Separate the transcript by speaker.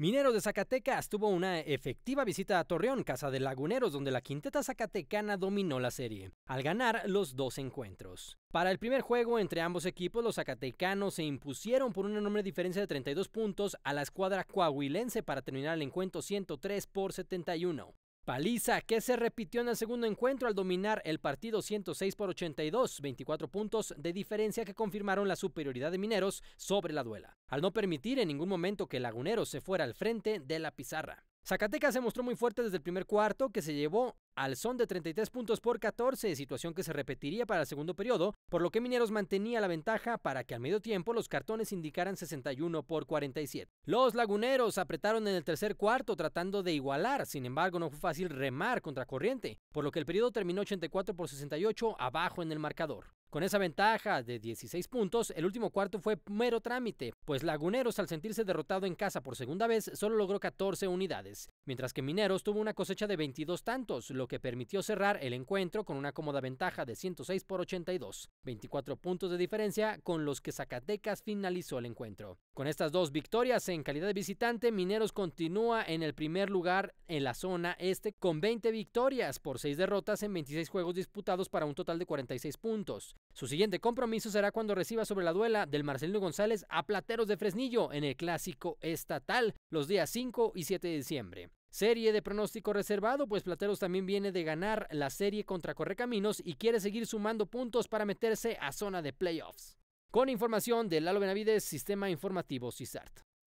Speaker 1: Mineros de Zacatecas tuvo una efectiva visita a Torreón, casa de Laguneros, donde la quinteta zacatecana dominó la serie, al ganar los dos encuentros. Para el primer juego entre ambos equipos, los zacatecanos se impusieron por una enorme diferencia de 32 puntos a la escuadra coahuilense para terminar el encuentro 103 por 71. Paliza, que se repitió en el segundo encuentro al dominar el partido 106 por 82, 24 puntos de diferencia que confirmaron la superioridad de Mineros sobre la duela, al no permitir en ningún momento que Lagunero se fuera al frente de la pizarra. Zacatecas se mostró muy fuerte desde el primer cuarto, que se llevó al son de 33 puntos por 14, situación que se repetiría para el segundo periodo, por lo que Mineros mantenía la ventaja para que al medio tiempo los cartones indicaran 61 por 47. Los laguneros apretaron en el tercer cuarto tratando de igualar, sin embargo no fue fácil remar contra corriente, por lo que el periodo terminó 84 por 68 abajo en el marcador. Con esa ventaja de 16 puntos, el último cuarto fue mero trámite, pues Laguneros al sentirse derrotado en casa por segunda vez solo logró 14 unidades, mientras que Mineros tuvo una cosecha de 22 tantos, lo que permitió cerrar el encuentro con una cómoda ventaja de 106 por 82, 24 puntos de diferencia con los que Zacatecas finalizó el encuentro. Con estas dos victorias en calidad de visitante, Mineros continúa en el primer lugar en la zona este con 20 victorias por 6 derrotas en 26 juegos disputados para un total de 46 puntos. Su siguiente compromiso será cuando reciba sobre la duela del Marcelino González a Plateros de Fresnillo en el clásico estatal los días 5 y 7 de diciembre. Serie de pronóstico reservado, pues Plateros también viene de ganar la serie contra Correcaminos y quiere seguir sumando puntos para meterse a zona de playoffs. Con información de Lalo Benavides, Sistema Informativo CISART.